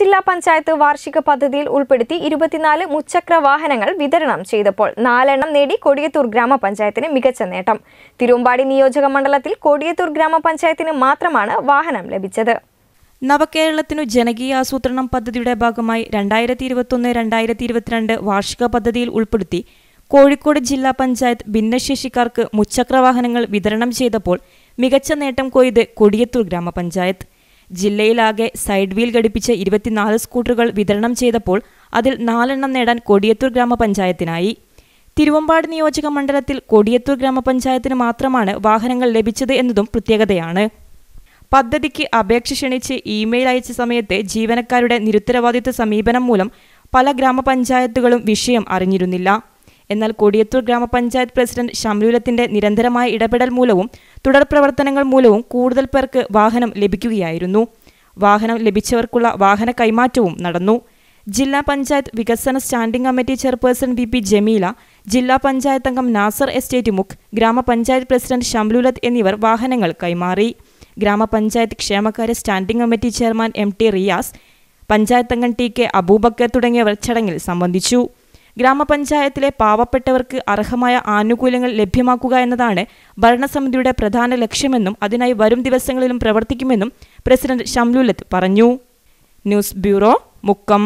ജില്ലാ പഞ്ചായത്ത് വാർഷിക പദ്ധതിയിൽ ഉൾപ്പെടുത്തി ഇരുപത്തിനാല് മുച്ചക്ര വാഹനങ്ങൾ വിതരണം ചെയ്തപ്പോൾ നാലെണ്ണം നേടി കൊടിയത്തൂർ ഗ്രാമപഞ്ചായത്തിന് മികച്ച നേട്ടം തിരുവമ്പാടി നിയോജക മണ്ഡലത്തിൽ കൊടിയത്തൂർ ഗ്രാമപഞ്ചായത്തിന് മാത്രമാണ് വാഹനം ലഭിച്ചത് നവകേരളത്തിനു ജനകീയ ആസൂത്രണം പദ്ധതിയുടെ ഭാഗമായി രണ്ടായിരത്തി ഇരുപത്തൊന്ന് രണ്ടായിരത്തി ഇരുപത്തിരണ്ട് വാർഷിക പദ്ധതിയിൽ ഉൾപ്പെടുത്തി കോഴിക്കോട് ജില്ലാ പഞ്ചായത്ത് ഭിന്നശേഷിക്കാർക്ക് മുച്ചക്ര വാഹനങ്ങൾ വിതരണം ചെയ്തപ്പോൾ മികച്ച നേട്ടം കൊയ്ത് കൊടിയത്തൂർ ഗ്രാമപഞ്ചായത്ത് ജില്ലയിലാകെ സൈഡ് വീൽ ഘടിപ്പിച്ച് ഇരുപത്തിനാല് സ്കൂട്ടറുകൾ വിതരണം ചെയ്തപ്പോൾ അതിൽ നാലെണ്ണം നേടാൻ കൊടിയത്തൂർ ഗ്രാമപഞ്ചായത്തിനായി തിരുവമ്പാട് നിയോജക മണ്ഡലത്തിൽ കൊടിയത്തൂർ ഗ്രാമപഞ്ചായത്തിന് മാത്രമാണ് വാഹനങ്ങൾ ലഭിച്ചത് എന്നതും പ്രത്യേകതയാണ് പദ്ധതിക്ക് അപേക്ഷ ക്ഷണിച്ച് ഇമെയിൽ അയച്ച സമയത്തെ ജീവനക്കാരുടെ നിരുത്തരവാദിത്വ സമീപനം മൂലം പല ഗ്രാമപഞ്ചായത്തുകളും വിഷയം അറിഞ്ഞിരുന്നില്ല എന്നാൽ കൊടിയത്തൂർ ഗ്രാമപഞ്ചായത്ത് പ്രസിഡന്റ് ഷംലൂലത്തിന്റെ നിരന്തരമായ ഇടപെടൽ മൂലവും തുടർ പ്രവർത്തനങ്ങൾ മൂലവും കൂടുതൽ പേർക്ക് വാഹനം ലഭിക്കുകയായിരുന്നു വാഹനം ലഭിച്ചവർക്കുള്ള വാഹന കൈമാറ്റവും നടന്നു ജില്ലാ പഞ്ചായത്ത് വികസന standing committee chairperson V P Jameela ജില്ലാ പഞ്ചായത്ത് അംഗം നാസർ എസ്റ്റേറ്റ് മുഖ് ഗ്രാമപഞ്ചായത്ത് പ്രസിഡന്റ് ഷംലുലത്ത് എന്നിവർ വാഹനങ്ങൾ കൈമാറി ഗ്രാമപഞ്ചായത്ത് ക്ഷേമകാര്യ standing committee chairman M T Riyas panchayat അംഗം ടി കെ അബൂബക്കർ തുടങ്ങിയവർ ചടങ്ങിൽ സംബന്ധിച്ചു ഗ്രാമപഞ്ചായത്തിലെ പാവപ്പെട്ടവർക്ക് അർഹമായ ആനുകൂല്യങ്ങൾ ലഭ്യമാക്കുക എന്നതാണ് ഭരണസമിതിയുടെ പ്രധാന ലക്ഷ്യമെന്നും അതിനായി വരും ദിവസങ്ങളിലും പ്രവർത്തിക്കുമെന്നും പ്രസിഡന്റ് ഷംലുലത്ത് പറഞ്ഞു ന്യൂസ് ബ്യൂറോ മുക്കം